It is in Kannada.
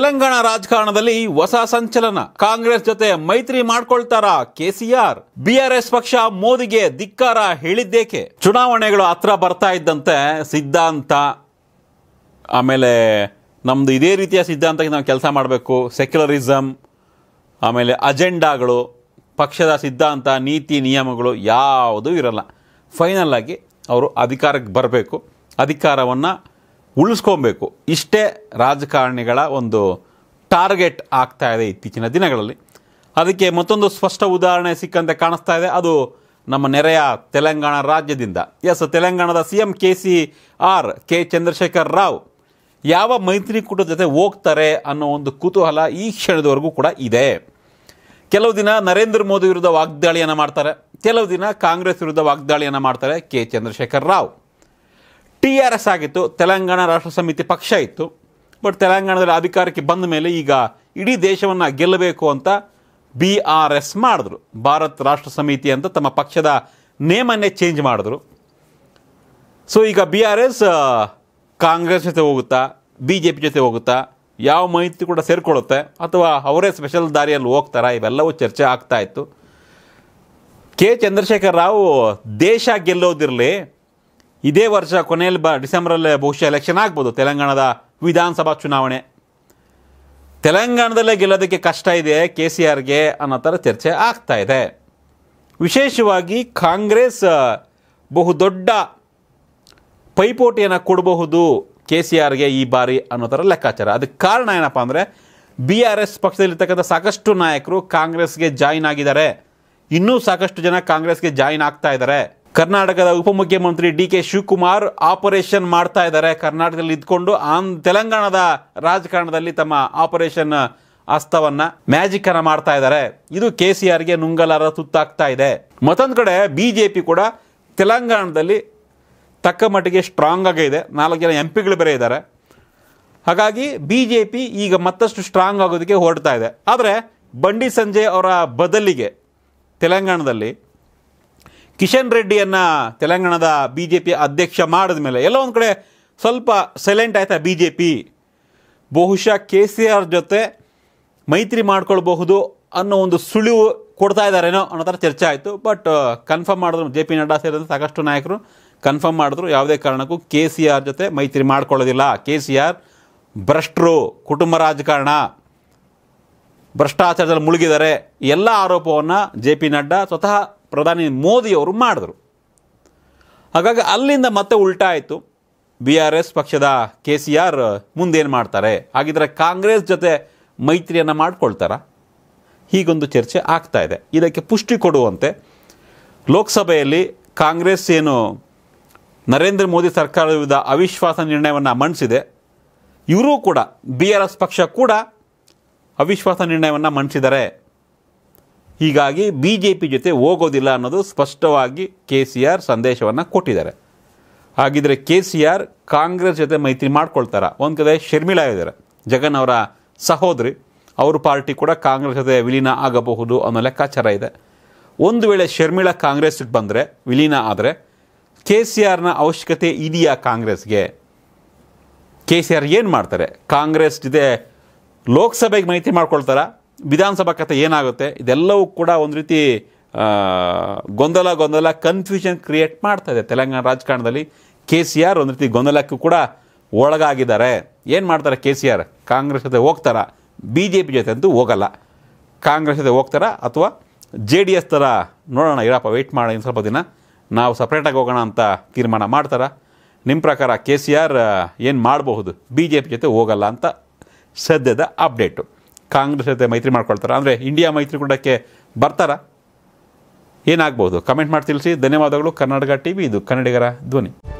ತೆಲಂಗಾಣ ರಾಜಕಾರಣದಲ್ಲಿ ಹೊಸ ಸಂಚಲನ ಕಾಂಗ್ರೆಸ್ ಜೊತೆ ಮೈತ್ರಿ ಮಾಡ್ಕೊಳ್ತಾರ ಕೆಸಿಆರ್ ಎಸ್ ಪಕ್ಷ ಮೋದಿಗೆ ಧಿಕ್ಕಾರ ಹೇಳಿದ್ದೇಕೆ ಚುನಾವಣೆಗಳು ಹತ್ರ ಬರ್ತಾ ಇದ್ದಂತೆ ಸಿದ್ಧಾಂತ ಆಮೇಲೆ ನಮ್ದು ಇದೇ ರೀತಿಯ ಸಿದ್ಧಾಂತಕ್ಕೆ ನಾವು ಕೆಲಸ ಮಾಡಬೇಕು ಸೆಕ್ಯುಲರಿಸಮ್ ಆಮೇಲೆ ಅಜೆಂಡಾಗಳು ಪಕ್ಷದ ಸಿದ್ಧಾಂತ ನೀತಿ ನಿಯಮಗಳು ಯಾವುದೂ ಇರಲ್ಲ ಫೈನಲ್ ಆಗಿ ಅವರು ಅಧಿಕಾರಕ್ಕೆ ಬರಬೇಕು ಅಧಿಕಾರವನ್ನು ಉಳಿಸ್ಕೊಬೇಕು ಇಷ್ಟೇ ರಾಜಕಾರಣಿಗಳ ಒಂದು ಟಾರ್ಗೆಟ್ ಆಗ್ತಾ ಇದೆ ಇತ್ತೀಚಿನ ದಿನಗಳಲ್ಲಿ ಅದಕ್ಕೆ ಮತ್ತೊಂದು ಸ್ಪಷ್ಟ ಉದಾಹರಣೆ ಸಿಕ್ಕಂತೆ ಕಾಣಿಸ್ತಾ ಇದೆ ಅದು ನಮ್ಮ ನೆರೆಯ ತೆಲಂಗಾಣ ರಾಜ್ಯದಿಂದ ಎಸ್ ತೆಲಂಗಾಣದ C M K C R K Chandrashekar Rao ಯಾವ ಮೈತ್ರಿಕೂಟದ ಜೊತೆ ಹೋಗ್ತಾರೆ ಅನ್ನೋ ಒಂದು ಕುತೂಹಲ ಈ ಕ್ಷಣದವರೆಗೂ ಕೂಡ ಇದೆ ಕೆಲವು ದಿನ ನರೇಂದ್ರ ಮೋದಿ ವಿರುದ್ಧ ವಾಗ್ದಾಳಿಯನ್ನು ಮಾಡ್ತಾರೆ ಕೆಲವು ದಿನ ಕಾಂಗ್ರೆಸ್ ವಿರುದ್ಧ ವಾಗ್ದಾಳಿಯನ್ನು ಮಾಡ್ತಾರೆ K Chandrashekar Rao T R S ಆಗಿತ್ತು ತೆಲಂಗಾಣ ರಾಷ್ಟ್ರ ಸಮಿತಿ ಪಕ್ಷ ಇತ್ತು ಬಟ್ ತೆಲಂಗಾಣದಲ್ಲಿ ಅಧಿಕಾರಕ್ಕೆ ಬಂದ ಮೇಲೆ ಈಗ ಇಡೀ ದೇಶವನ್ನು ಗೆಲ್ಲಬೇಕು ಅಂತ ಬಿ ಆರ್ ಎಸ್ ಮಾಡಿದ್ರು ಭಾರತ್ ರಾಷ್ಟ್ರ ಸಮಿತಿ ಅಂತ ತಮ್ಮ ಪಕ್ಷದ ನೇಮನ್ನೇ ಚೇಂಜ್ ಮಾಡಿದ್ರು ಸೊ ಈಗ ಬಿ ಆರ್ ಎಸ್ ಕಾಂಗ್ರೆಸ್ ಜೊತೆ ಹೋಗುತ್ತಾ ಬಿ ಜೆ ಪಿ ಜೊತೆ ಹೋಗುತ್ತಾ ಯಾವ ಮೈತ್ರಿ ಕೂಡ ಸೇರಿಕೊಳ್ಳುತ್ತೆ ಅಥವಾ ಅವರೇ ಸ್ಪೆಷಲ್ ದಾರಿಯಲ್ಲಿ ಹೋಗ್ತಾರಾ ಇವೆಲ್ಲವೂ ಚರ್ಚೆ ಆಗ್ತಾ ಇತ್ತು ಕೆ ಚಂದ್ರಶೇಖರ್ ರಾವ್ ದೇಶ ಗೆಲ್ಲೋದಿರಲಿ ಇದೇ ವರ್ಷ ಕೊನೆಯಲ್ಲಿ ಬ ಡಿಸೆಂಬರಲ್ಲೇ ಬಹುಶಃ ಎಲೆಕ್ಷನ್ ಆಗ್ಬೋದು ತೆಲಂಗಾಣದ ವಿಧಾನಸಭಾ ಚುನಾವಣೆ ತೆಲಂಗಾಣದಲ್ಲೇ ಗೆಲ್ಲೋದಕ್ಕೆ ಕಷ್ಟ ಇದೆ ಕೆ ಸಿ ಆರ್ಗೆ ಅನ್ನೋ ಥರ ಚರ್ಚೆ ಆಗ್ತಾ ಇದೆ ವಿಶೇಷವಾಗಿ ಕಾಂಗ್ರೆಸ್ ಬಹುದೊಡ್ಡ ಪೈಪೋಟಿಯನ್ನು ಕೊಡಬಹುದು ಕೆ ಸಿ ಆರ್ಗೆ ಈ ಬಾರಿ ಅನ್ನೋ ಥರ ಲೆಕ್ಕಾಚಾರ ಅದಕ್ಕೆ ಕಾರಣ ಏನಪ್ಪ ಅಂದರೆ ಬಿ ಆರ್ ಎಸ್ ಪಕ್ಷದಲ್ಲಿರ್ತಕ್ಕಂಥ ಸಾಕಷ್ಟು ನಾಯಕರು ಕಾಂಗ್ರೆಸ್ಗೆ ಜಾಯಿನ್ ಆಗಿದ್ದಾರೆ ಇನ್ನೂ ಸಾಕಷ್ಟು ಜನ ಕಾಂಗ್ರೆಸ್ಗೆ ಜಾಯಿನ್ ಆಗ್ತಾ ಇದ್ದಾರೆ ಕರ್ನಾಟಕದ ಉಪಮುಖ್ಯಮಂತ್ರಿ ಡಿ ಕೆ ಶಿವಕುಮಾರ್ ಆಪರೇಷನ್ ಮಾಡ್ತಾ ಇದ್ದಾರೆ ಕರ್ನಾಟಕದಲ್ಲಿ ಇದ್ಕೊಂಡು ಆನ್ ತೆಲಂಗಾಣದ ರಾಜಕಾರಣದಲ್ಲಿ ತಮ್ಮ ಆಪರೇಷನ್ ಹಸ್ತವನ್ನು ಮ್ಯಾಜಿಕ್ ಅನ್ನ ಮಾಡ್ತಾ ಇದ್ದಾರೆ ಇದು ಕೆ ಸಿ ಆರ್ಗೆ ನುಂಗಲಾರ ತುತ್ತಾಗ್ತಾ ಇದೆ ಮತ್ತೊಂದು ಕಡೆ ಬಿ ಜೆ ಪಿ ಕೂಡ ತೆಲಂಗಾಣದಲ್ಲಿ ತಕ್ಕ ಮಟ್ಟಿಗೆ ಸ್ಟ್ರಾಂಗ್ ಆಗೇ ಇದೆ ನಾಲ್ಕು ಜನ ಎಂ ಪಿಗಳು ಬೇರೆ ಇದ್ದಾರೆ ಹಾಗಾಗಿ ಬಿ ಜೆ ಪಿ ಈಗ ಮತ್ತಷ್ಟು ಸ್ಟ್ರಾಂಗ್ ಆಗೋದಕ್ಕೆ ಹೊರಡ್ತಾ ಇದೆ ಆದರೆ ಬಂಡಿ ಸಂಜಯ್ ಅವರ ಬದಲಿಗೆ ತೆಲಂಗಾಣದಲ್ಲಿ ಕಿಶನ್ ರೆಡ್ಡಿಯನ್ನು ತೆಲಂಗಾಣದ ಬಿ ಜೆ ಪಿ ಅಧ್ಯಕ್ಷ ಮಾಡಿದ ಮೇಲೆ ಎಲ್ಲ ಒಂದು ಕಡೆ ಸ್ವಲ್ಪ ಸೈಲೆಂಟ್ ಆಯ್ತಾ ಬಿ ಜೆ ಪಿ ಬಹುಶಃ ಕೆ ಸಿ ಆರ್ ಜೊತೆ ಮೈತ್ರಿ ಮಾಡ್ಕೊಳ್ಬಹುದು ಅನ್ನೋ ಒಂದು ಸುಳಿವು ಕೊಡ್ತಾ ಇದ್ದಾರೇನೋ ಅನ್ನೋ ಥರ ಚರ್ಚೆ ಆಯಿತು ಬಟ್ ಕನ್ಫರ್ಮ್ ಮಾಡಿದ್ರು ಜೆ ಪಿ ನಡ್ಡಾ ಸೇರಿದಂತೆ ಸಾಕಷ್ಟು ನಾಯಕರು ಕನ್ಫರ್ಮ್ ಮಾಡಿದ್ರು ಯಾವುದೇ ಕಾರಣಕ್ಕೂ ಕೆ ಸಿ ಆರ್ ಜೊತೆ ಮೈತ್ರಿ ಮಾಡ್ಕೊಳ್ಳೋದಿಲ್ಲ ಕೆ ಸಿ ಆರ್ ಭ್ರಷ್ಟರು ಕುಟುಂಬ ರಾಜಕಾರಣ ಭ್ರಷ್ಟಾಚಾರದಲ್ಲಿ ಮುಳುಗಿದ್ದಾರೆ ಎಲ್ಲ ಆರೋಪವನ್ನು ಜೆ ಪಿ ನಡ್ಡಾ ಸ್ವತಃ ಪ್ರಧಾನಿ ಮೋದಿಯವರು ಮಾಡಿದ್ರು ಹಾಗಾಗಿ ಅಲ್ಲಿಂದ ಮತ್ತೆ ಉಲ್ಟಾ ಆಯಿತು ಬಿ ಆರ್ ಎಸ್ ಪಕ್ಷದ ಕೆ ಸಿ ಆರ್ ಮುಂದೇನು ಮಾಡ್ತಾರೆ ಹಾಗಿದ್ರೆ ಕಾಂಗ್ರೆಸ್ ಜೊತೆ ಮೈತ್ರಿಯನ್ನು ಮಾಡ್ಕೊಳ್ತಾರ ಹೀಗೊಂದು ಚರ್ಚೆ ಆಗ್ತಾ ಇದೆ ಇದಕ್ಕೆ ಪುಷ್ಟಿ ಕೊಡುವಂತೆ ಲೋಕಸಭೆಯಲ್ಲಿ ಕಾಂಗ್ರೆಸ್ ಏನು ನರೇಂದ್ರ ಮೋದಿ ಸರ್ಕಾರದ ವಿರುದ್ಧ ಅವಿಶ್ವಾಸ ನಿರ್ಣಯವನ್ನು ಮಂಡಿಸಿದೆ ಇವರೂ ಕೂಡ ಬಿ ಆರ್ ಎಸ್ ಪಕ್ಷ ಕೂಡ ಅವಿಶ್ವಾಸ ನಿರ್ಣಯವನ್ನು ಮಂಡಿಸಿದ್ದಾರೆ ಹೀಗಾಗಿ ಬಿ ಜೆ ಪಿ ಜೊತೆ ಹೋಗೋದಿಲ್ಲ ಅನ್ನೋದು ಸ್ಪಷ್ಟವಾಗಿ ಕೆ ಸಿ ಆರ್ ಸಂದೇಶವನ್ನು ಕೊಟ್ಟಿದ್ದಾರೆ ಹಾಗಿದ್ರೆ ಕೆ ಸಿ ಆರ್ ಕಾಂಗ್ರೆಸ್ ಜೊತೆ ಮೈತ್ರಿ ಮಾಡ್ಕೊಳ್ತಾರ ಒಂದು ಕಡೆ ಶರ್ಮಿಳಾ ಇದ್ದಾರೆ ಜಗನ್ ಅವರ ಸಹೋದರಿ ಅವ್ರ ಪಾರ್ಟಿ ಕೂಡ ಕಾಂಗ್ರೆಸ್ ಜೊತೆ ವಿಲೀನ ಆಗಬಹುದು ಅನ್ನೋ ಲೆಕ್ಕಾಚಾರ ಇದೆ ಒಂದು ವೇಳೆ ಶರ್ಮಿಳಾ ಕಾಂಗ್ರೆಸ್ಗೆ ಬಂದರೆ ವಿಲೀನ ಆದರೆ ಕೆ ಸಿ ಆರ್ನ ಅವಶ್ಯಕತೆ ಇದೆಯಾ ಕಾಂಗ್ರೆಸ್ಗೆ ಕೆ ಸಿ ಆರ್ ಏನು ಮಾಡ್ತಾರೆ ಕಾಂಗ್ರೆಸ್ ಜೊತೆ ಲೋಕಸಭೆಗೆ ಮೈತ್ರಿ ಮಾಡ್ಕೊಳ್ತಾರಾ ವಿಧಾನಸಭಾ ಕಥೆ ಏನಾಗುತ್ತೆ ಇದೆಲ್ಲವೂ ಕೂಡ ಒಂದು ರೀತಿ ಗೊಂದಲ ಗೊಂದಲ ಕನ್ಫ್ಯೂಷನ್ ಕ್ರಿಯೇಟ್ ಮಾಡ್ತಾ ಇದೆ ತೆಲಂಗಾಣ ರಾಜಕಾರಣದಲ್ಲಿ ಕೆ ಸಿ ಆರ್ ಒಂದು ರೀತಿ ಗೊಂದಲಕ್ಕೂ ಕೂಡ ಒಳಗಾಗಿದ್ದಾರೆ ಏನು ಮಾಡ್ತಾರೆ ಕೆ ಸಿ ಆರ್ ಕಾಂಗ್ರೆಸ್ ಜೊತೆ ಹೋಗ್ತಾರ ಬಿ ಜೆ ಪಿ ಜೊತೆ ಅಂತೂ ಹೋಗಲ್ಲ ಕಾಂಗ್ರೆಸ್ ಜೊತೆ ಹೋಗ್ತಾರಾ ಅಥವಾ ಜೆ ಡಿ ಎಸ್ ಥರ ನೋಡೋಣ ಇರಪ್ಪ ವೆಯ್ಟ್ ಮಾಡಿ ಸ್ವಲ್ಪ ದಿನ ನಾವು ಸಪ್ರೇಟಾಗಿ ಹೋಗೋಣ ಅಂತ ತೀರ್ಮಾನ ಮಾಡ್ತಾರೆ ನಿಮ್ಮ ಪ್ರಕಾರ ಕೆ ಸಿ ಆರ್ ಏನು ಮಾಡಬಹುದು ಬಿ ಜೆ ಪಿ ಜೊತೆ ಹೋಗಲ್ಲ ಅಂತ ಸದ್ಯದ ಅಪ್ಡೇಟು ಕಾಂಗ್ರೆಸ್ ಜೊತೆ ಮೈತ್ರಿ ಮಾಡ್ಕೊಳ್ತಾರೆ ಅಂದರೆ ಇಂಡಿಯಾ ಮೈತ್ರಿಕೂಟಕ್ಕೆ ಬರ್ತಾರಾ ಏನಾಗ್ಬೋದು ಕಮೆಂಟ್ ಮಾಡಿ ತಿಳಿಸಿ ಧನ್ಯವಾದಗಳು ಕರ್ನಾಟಕ ಟಿ ಇದು ಕನ್ನಡಿಗರ ಧ್ವನಿ